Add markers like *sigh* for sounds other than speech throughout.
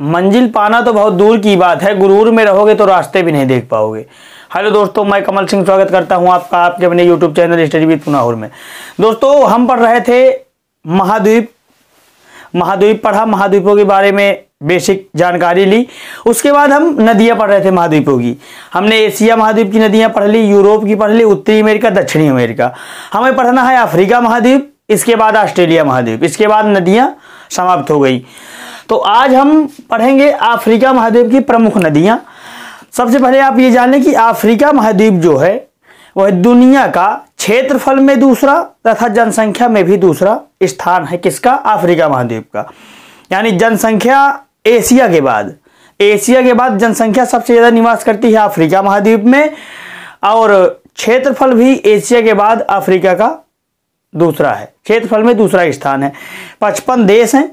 मंजिल पाना तो बहुत दूर की बात है गुरूर में रहोगे तो रास्ते भी नहीं देख पाओगे हेलो दोस्तों मैं कमल सिंह स्वागत करता हूं आपका आपके अपने YouTube channel study with Punahur में दोस्तों हम पढ़ रहे थे महाद्वीप महाद्वीप पढ़ा महाद्वीपों के बारे में बेसिक जानकारी ली उसके बाद हम नदियां पढ़ रहे थे महाद्वीपों की हमने एशिया महाद्वीप की नदियां पढ़ ली यूरोप की पढ़ ली उत्तरी अमेरिका दक्षिणी अमेरिका हमें पढ़ना है अफ्रीका महाद्वीप इसके बाद ऑस्ट्रेलिया महाद्वीप इसके बाद नदियां समाप्त हो गई तो आज हम पढ़ेंगे अफ्रीका महाद्वीप की प्रमुख नदियां सबसे पहले आप ये जानें कि अफ्रीका महाद्वीप जो है वह दुनिया का क्षेत्रफल में दूसरा तथा जनसंख्या में भी दूसरा स्थान है किसका अफ्रीका महाद्वीप का यानी जनसंख्या एशिया के बाद एशिया के बाद जनसंख्या सबसे ज़्यादा निवास करती है अफ्रीका महाद्वीप में और क्षेत्रफल भी एशिया के बाद अफ्रीका का दूसरा है क्षेत्रफल में दूसरा स्थान है पचपन देश हैं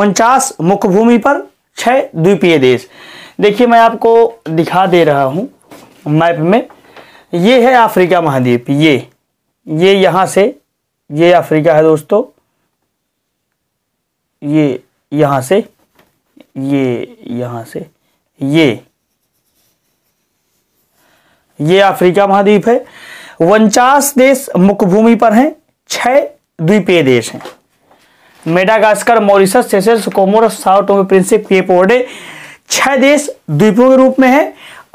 उनचास मुख्य भूमि पर छह द्वीपीय देश देखिए मैं आपको दिखा दे रहा हूं मैप में ये है अफ्रीका महाद्वीप ये ये यहां से ये अफ्रीका है दोस्तों ये यहां से ये यहां से ये ये अफ्रीका महाद्वीप है उनचास देश मुख्य भूमि पर हैं छह द्वीपीय देश हैं Madagascar Mauritius Seychelles Comoros Sao Tome Principe Cape Verde छह देश द्वीपों के रूप में है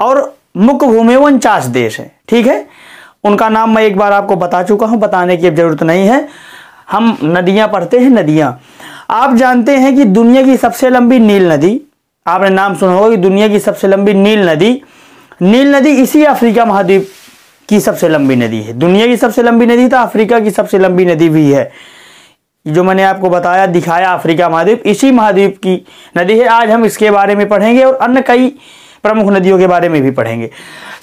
और मुख्य भूमि उनचास देश है ठीक है उनका नाम मैं एक बार आपको बता चुका हूं बताने की अब जरूरत नहीं है हम नदियां पढ़ते हैं नदियां आप जानते हैं कि दुनिया की सबसे लंबी नील नदी आपने नाम सुना होगा कि दुनिया की सबसे लंबी नील नदी नील नदी इसी अफ्रीका महाद्वीप की सबसे लंबी नदी है दुनिया की सबसे लंबी नदी तो अफ्रीका की सबसे लंबी नदी भी है जो मैंने आपको बताया दिखाया अफ्रीका महाद्वीप इसी महाद्वीप की नदी है आज हम इसके बारे में पढ़ेंगे और अन्य कई प्रमुख नदियों के बारे में भी पढ़ेंगे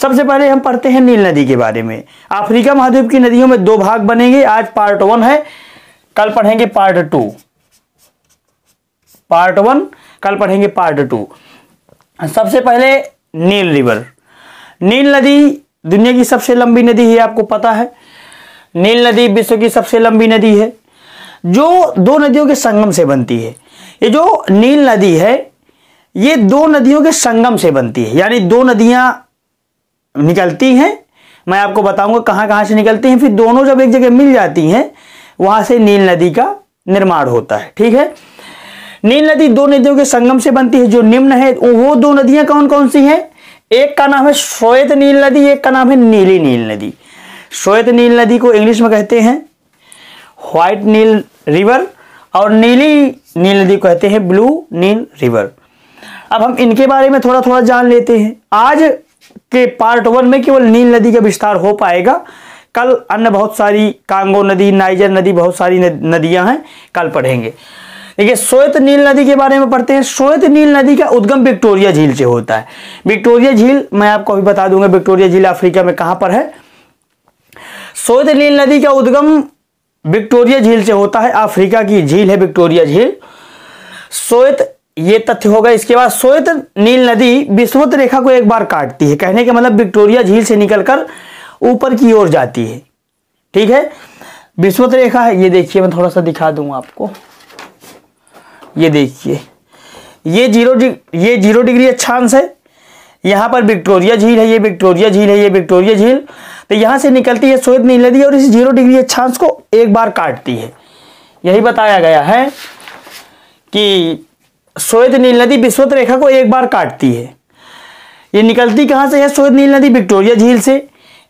सबसे पहले हम पढ़ते हैं नील नदी के बारे में अफ्रीका महाद्वीप की नदियों में दो भाग बनेंगे आज पार्ट वन है कल पढ़ेंगे पार्ट टू पार्ट वन कल पढ़ेंगे पार्ट टू सबसे पहले नील रिवर नील नदी दुनिया की सबसे लंबी नदी है आपको पता है नील नदी विश्व की सबसे लंबी नदी है जो दो नदियों के संगम से बनती है ये जो नील नदी है ये दो नदियों के संगम से बनती है यानी दो नदियां निकलती हैं मैं आपको बताऊंगा कहां कहां से निकलती हैं फिर दोनों जब एक जगह मिल जाती हैं वहां से नील नदी का निर्माण होता है ठीक है नील नदी दो नदियों के संगम से बनती है जो निम्न है वो दो नदियां कौन कौन सी हैं एक का नाम है श्वेत नील नदी एक का नाम है नीली नील नदी श्वेत नील नदी को इंग्लिश में कहते हैं व्हाइट नील रिवर और नीली नील नदी कहते हैं ब्लू नील रिवर अब हम इनके बारे में थोड़ा थोड़ा जान लेते हैं आज के पार्ट वन में केवल नील नदी का विस्तार हो पाएगा कल अन्य बहुत सारी कांगो नदी नाइजर नदी बहुत सारी नदियां हैं कल पढ़ेंगे देखिए श्वेत नील नदी के बारे में पढ़ते हैं श्वेत नील नदी का उद्गम विक्टोरिया झील से होता है विक्टोरिया झील मैं आपको अभी बता दूंगा विक्टोरिया झील अफ्रीका में कहां पर है श्वेत नील नदी का उद्गम विक्टोरिया झील से होता है अफ्रीका की झील है विक्टोरिया झील सोएत ये तथ्य होगा इसके बाद सोएत नील नदी विश्वत रेखा को एक बार काटती है कहने का मतलब विक्टोरिया झील से निकलकर ऊपर की ओर जाती है ठीक है विश्वत रेखा है ये देखिए मैं थोड़ा सा दिखा दूंगा आपको ये देखिए ये जीरो ये जीरो डिग्री अच्छांश है यहाँ पर विक्टोरिया झील है ये विक्टोरिया झील है ये विक्टोरिया झील तो यहाँ से निकलती है श्वेत नील नदी और इस जीरो डिग्री अक्षांश को एक बार काटती है यही बताया गया है कि श्वेत नील नदी विश्वत रेखा को एक बार काटती है ये निकलती कहां से है श्वेत नील नदी विक्टोरिया झील से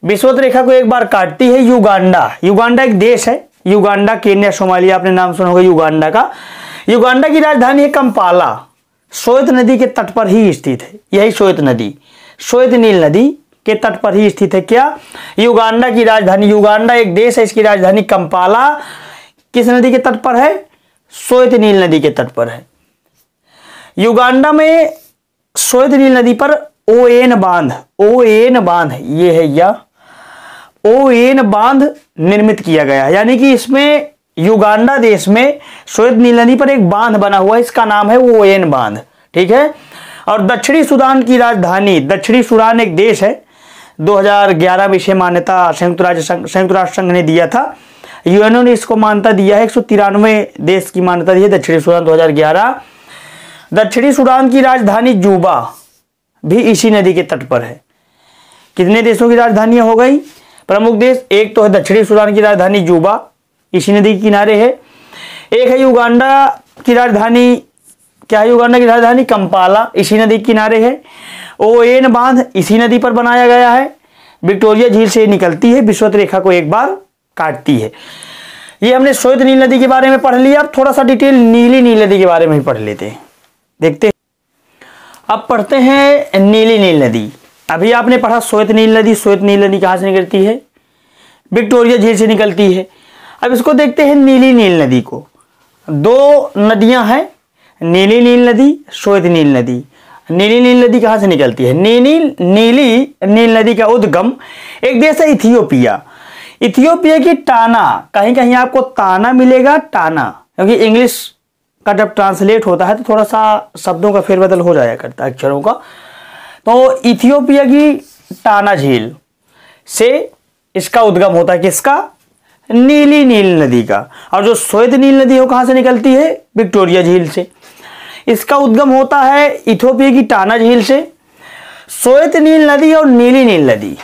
विश्वत रेखा को एक बार काटती है युगांडा युगांडा एक देश है युगांडा केन्या सोमालिया आपने नाम सुना होगा युगांडा का युगांडा की राजधानी है कंपाला श्वेत नदी के तट पर ही स्थित है यही श्वेत नदी श्वेत नील नदी के तट पर ही स्थित है क्या युगांडा की राजधानी युगांडा एक देश है इसकी राजधानी कंपाला किस नदी के तट पर है श्वेत नील नदी के तट पर है युगांडा में श्वेत नील नदी पर ओ एन बांध ओ एन बांध ये है या ओ एन बांध निर्मित किया गया यानी कि इसमें युगांडा देश में श्वेत नील नदी पर एक बांध बना हुआ है इसका नाम है ओ एन बांध ठीक है और दक्षिणी सूडान की राजधानी दक्षिणी सूडान एक देश है 2011 में इसे मान्यता संयुक्त राज्य संयुक्त राष्ट्र संघ ने दिया था यूएनओ ने इसको मान्यता दिया है एक देश की मान्यता दी है दक्षिणी सूडान 2011 दक्षिणी सूडान की राजधानी जूबा भी इसी नदी के तट पर है कितने देशों की राजधानी हो गई प्रमुख देश एक तो है दक्षिणी सूडान की राजधानी जूबा इसी नदी के किनारे है एक है युगांडा की राजधानी क्या युगांडा की राजधानी कंपाला इसी नदी किनारे है ओ एन बांध इसी नदी पर बनाया गया है विक्टोरिया झील से निकलती है विश्वत रेखा को एक बार काटती है ये हमने श्वेत नील नदी के बारे में पढ़ लिया अब थोड़ा सा डिटेल नीली नील नदी के बारे में भी पढ़ लेते हैं देखते हैं अब पढ़ते हैं नीली नील नदी अभी आपने पढ़ा श्वेत नील नदी श्वेत नील नदी कहाँ से निकलती है विक्टोरिया झील से निकलती है अब इसको देखते हैं नीली नील नदी को दो नदियां हैं नीली नील नदी श्वेत नील नदी नीली नील नदी कहाँ से निकलती है नीली नीली नील नदी का उद्गम एक देश है इथियोपिया इथियोपिया की टाना कहीं कहीं आपको ताना मिलेगा टाना क्योंकि इंग्लिश का जब ट्रांसलेट होता है तो थोड़ा सा शब्दों का फेरबदल हो जाया करता है अक्षरों का तो इथियोपिया की टाना झील से इसका उद्गम होता है किसका नीली नील नदी का और जो श्वेत नील नदी हो कहाँ से निकलती है विक्टोरिया झील से इसका उद्गम होता है इथोपिया की टाना झील से सोयत नील नदी और नीली नील नदी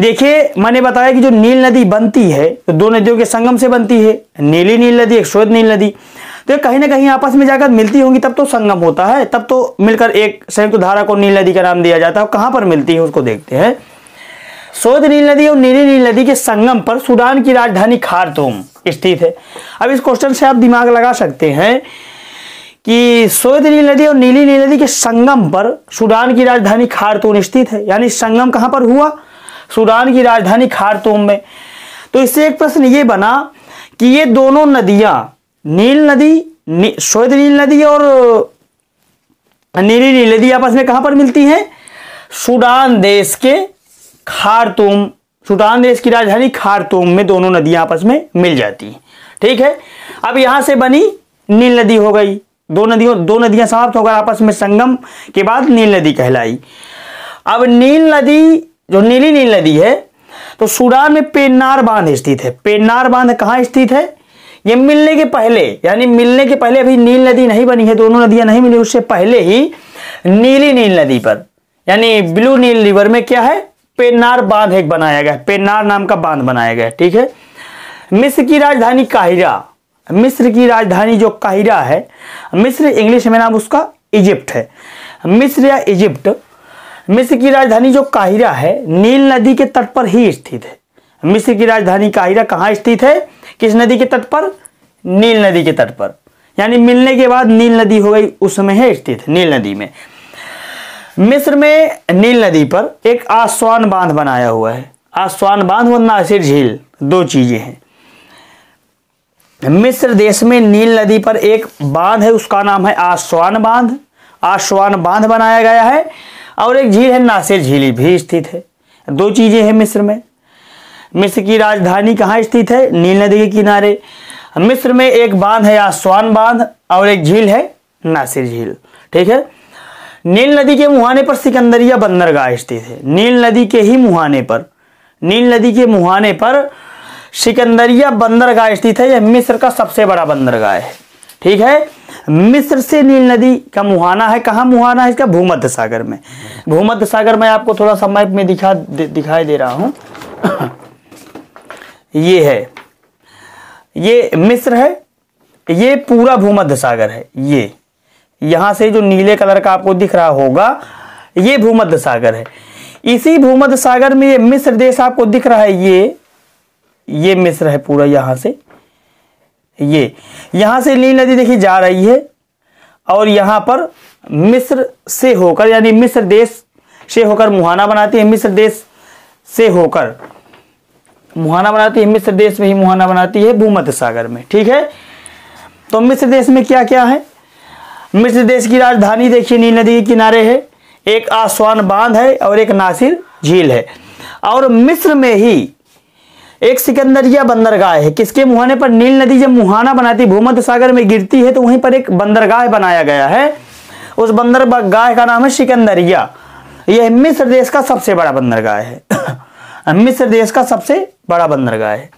देखिए मैंने बताया कि जो नील नदी बनती है तो दो नदियों के संगम से बनती है नीली नील नदी एक श्वेत नील नदी तो कहीं ना कहीं आपस में जाकर मिलती होंगी तब तो संगम होता है तब तो मिलकर एक संयुक्त धारा को नील नदी का नाम दिया जाता है कहाँ पर मिलती है उसको देखते हैं सोध नील नदी और नीली नील नदी के संगम पर सूडान की राजधानी खारतूम स्थित है अब इस क्वेश्चन से आप दिमाग लगा सकते हैं कि सोयद नील नदी और नीली नील नदी के संगम पर सूडान की राजधानी खारतूम स्थित है यानी संगम कहां पर हुआ सूडान की राजधानी खारतूम में तो इससे एक प्रश्न ये बना कि ये दोनों नदियां नील नदी नी, सोयद नील नदी और नीली नील नदी आपस में कहां पर मिलती हैं सूडान देश के खारतूम सूडान देश की राजधानी खारतूम में दोनों नदियां आपस में मिल जाती हैं ठीक है अब यहां से बनी नील नदी हो गई दो नदियों दो नदियां समाप्त होकर आपस में संगम के बाद नील नदी कहलाई अब नील नदी जो नीली नील नदी है तो सूडान में पेन्नार बांध स्थित है पेन्नार बांध कहां स्थित है ये मिलने के पहले यानी मिलने के पहले अभी नील नदी नहीं बनी है दोनों नदियां नहीं मिली उससे पहले ही नीली नील नदी पर यानी ब्लू नील रिवर में क्या है पेन्नार बांध एक बनाया गया पेन्नार नाम का बांध बनाया गया ठीक है मिस्र की राजधानी काहिरा मिस्र की राजधानी जो काहिरा है मिस्र इंग्लिश में नाम उसका इजिप्ट है मिस्र या इजिप्ट मिस्र की राजधानी जो काहिरा है नील नदी के तट पर ही स्थित है मिस्र की राजधानी काहिरा कहाँ स्थित है किस नदी के तट पर नील नदी के तट पर यानी मिलने के बाद नील नदी हो गई उसमें है स्थित नील नदी में मिस्र में नील नदी पर एक आसवान बांध बनाया हुआ है आसवान बांध और नासिर झील दो चीज़ें हैं मिस्र देश में नील नदी पर एक बांध है उसका नाम है आसवान बांध आश्वान बांध बनाया गया है और एक झील है नासिर झील भी स्थित है दो चीज़ें हैं मिस्र में मिस्र की राजधानी कहाँ स्थित है नील नदी के किनारे मिस्र में एक बांध है आश्वान बांध और एक झील है नासिर झील ठीक है नील नदी के मुहाने पर सिकंदरिया बंदरगाह स्थित है नील नदी के ही मुहाने पर नील नदी के मुहाने पर सिकंदरिया बंदरगाह स्थित है यह मिस्र का सबसे बड़ा बंदरगाह है ठीक है मिस्र से नील नदी का मुहाना है कहाँ मुहाना है इसका भूमध्य सागर में भूमध्य सागर में आपको थोड़ा सा मैप में दिखा दिखाई दे रहा हूं *clears throat* ये है ये मिस्र है ये पूरा भूमध्य सागर है ये यहां से जो नीले कलर का आपको दिख रहा होगा ये भूमध्य सागर है इसी भूमध्य सागर में ये मिस्र देश आपको दिख रहा है ये ये मिस्र है पूरा यहां से ये यहां से नील नदी देखिए जा रही है और यहां पर मिस्र से होकर यानी मिस्र देश से होकर मुहाना बनाती है मिस्र देश से होकर मुहाना बनाती है मिस्र देश में ही मुहाना बनाती है भूमध्य सागर में ठीक है तो मिस्र देश में क्या क्या है मिस्र देश की राजधानी देखिए नील नदी के किनारे है एक आसवान बांध है और एक नासिर झील है और मिस्र में ही एक सिकंदरिया बंदरगाह है किसके मुहाने पर नील नदी जब मुहाना बनाती भूमध्य सागर में गिरती है तो वहीं पर एक बंदरगाह बनाया गया है उस बंदरगाह का नाम है सिकंदरिया यह मिस्र देश का सबसे बड़ा बंदरगाह है *coughs* मिस्र देश का सबसे बड़ा बंदरगाह है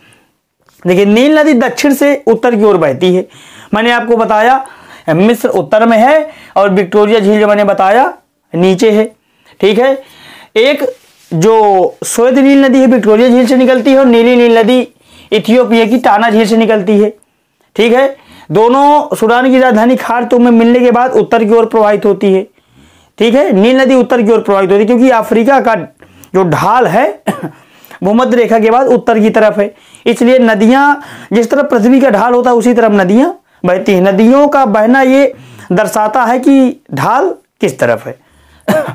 देखिए नील नदी दक्षिण से उत्तर की ओर बहती है मैंने आपको बताया मिस्र उत्तर में है और विक्टोरिया झील जो मैंने बताया नीचे है ठीक है एक जो श्वेत नील नदी है विक्टोरिया झील से निकलती है और नीली नील नदी इथियोपिया की ताना झील से निकलती है ठीक है दोनों सूडान की राजधानी खारतूम में मिलने के बाद उत्तर की ओर प्रवाहित होती है ठीक है नील नदी उत्तर की ओर प्रवाहित होती है क्योंकि अफ्रीका का जो ढाल है भूमध्य *coughs* रेखा के बाद उत्तर की तरफ है इसलिए नदियाँ जिस तरफ पृथ्वी का ढाल होता है उसी तरफ नदियाँ बहती हैं नदियों का बहना ये दर्शाता है कि ढाल किस तरफ है *coughs*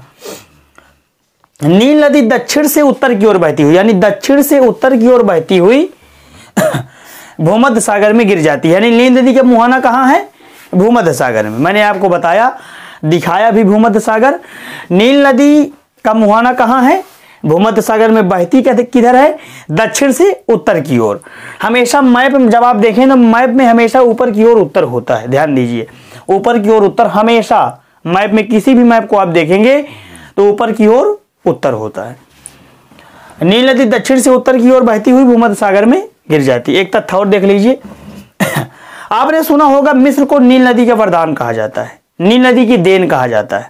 नील नदी दक्षिण से उत्तर की ओर बहती हुई यानी दक्षिण से उत्तर की ओर बहती हुई *coughs* भूमध्य सागर में गिर जाती है यानी नील नदी का मुहाना कहाँ है भूमध्य सागर में मैंने आपको बताया दिखाया भी भूमध्य सागर नील नदी का मुहाना कहाँ है भूमध्य सागर में बहती किधर है दक्षिण से उत्तर की ओर हमेशा मैप जब आप देखें ना मैप में हमेशा ऊपर की ओर उत्तर होता है ध्यान दीजिए ऊपर की ओर उत्तर हमेशा मैप में किसी भी मैप को आप देखेंगे तो ऊपर की ओर उत्तर होता है नील नदी दक्षिण से उत्तर की ओर बहती हुई भूमध्य सागर में गिर जाती है एक तथ्य और देख लीजिए *coughs* आपने सुना होगा मिस्र को नील नदी का वरदान कहा जाता है नील नदी की देन कहा जाता है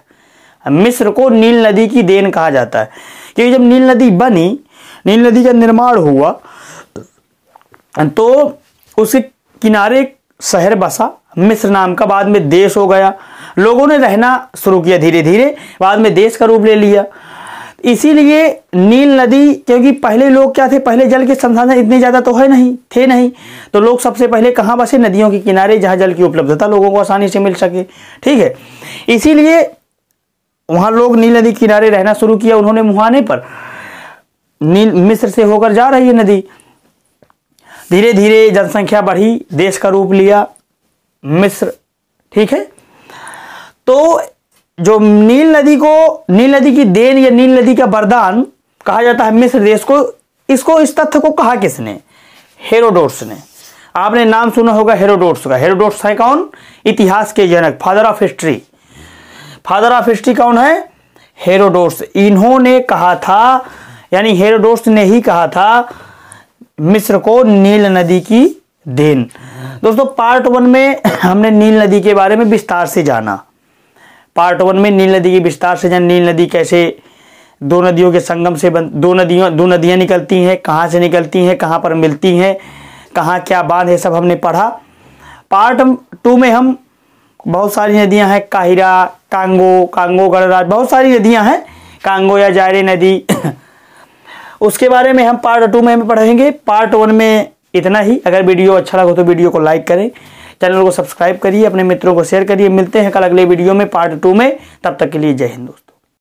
मिस्र को नील नदी की देन कहा जाता है क्योंकि जब नील नदी बनी नील नदी का निर्माण हुआ तो उसके किनारे शहर बसा मिस्र नाम का बाद में देश हो गया लोगों ने रहना शुरू किया धीरे धीरे बाद में देश का रूप ले लिया इसीलिए नील नदी क्योंकि पहले लोग क्या थे पहले जल के संसाधन इतने ज़्यादा तो है नहीं थे नहीं तो लोग सबसे पहले कहाँ बसे नदियों के किनारे जहाँ जल की उपलब्धता लोगों को आसानी से मिल सके ठीक है इसीलिए वहाँ लोग नील नदी किनारे रहना शुरू किया उन्होंने मुहाने पर नील मिस्र से होकर जा रही है नदी धीरे धीरे जनसंख्या बढ़ी देश का रूप लिया मिस्र ठीक है तो जो नील नदी को नील नदी की देन या नील नदी का वरदान कहा जाता है मिस्र देश को इसको इस तथ्य को कहा किसने हेरोडोट्स ने आपने नाम सुना होगा हेरोडोट्स का हेरोडोट्स है कौन इतिहास के जनक father of history father of history कौन है हेरोडोट्स इन्होंने कहा था यानी हेरोडोट्स ने ही कहा था मिस्र को नील नदी की देन दोस्तों पार्ट वन में हमने नील नदी के बारे में विस्तार से जाना पार्ट वन में नील नदी के विस्तार से जान नील नदी कैसे दो नदियों के संगम से बन दो नदियों दो नदियाँ निकलती हैं कहाँ से निकलती हैं कहाँ पर मिलती हैं कहाँ क्या बांध है सब हमने पढ़ा पार्ट टू में हम बहुत सारी नदियाँ हैं काहिरा कांगो कांगो गणराज बहुत सारी नदियाँ हैं कांगो या जायरे नदी *coughs* उसके बारे में हम पार्ट टू में हम पढ़ेंगे पार्ट वन में इतना ही अगर वीडियो अच्छा लगा तो वीडियो को लाइक करें चैनल को सब्सक्राइब करिए अपने मित्रों को शेयर करिए मिलते हैं कल अगले वीडियो में पार्ट टू में तब तक के लिए जय हिंद दोस्तों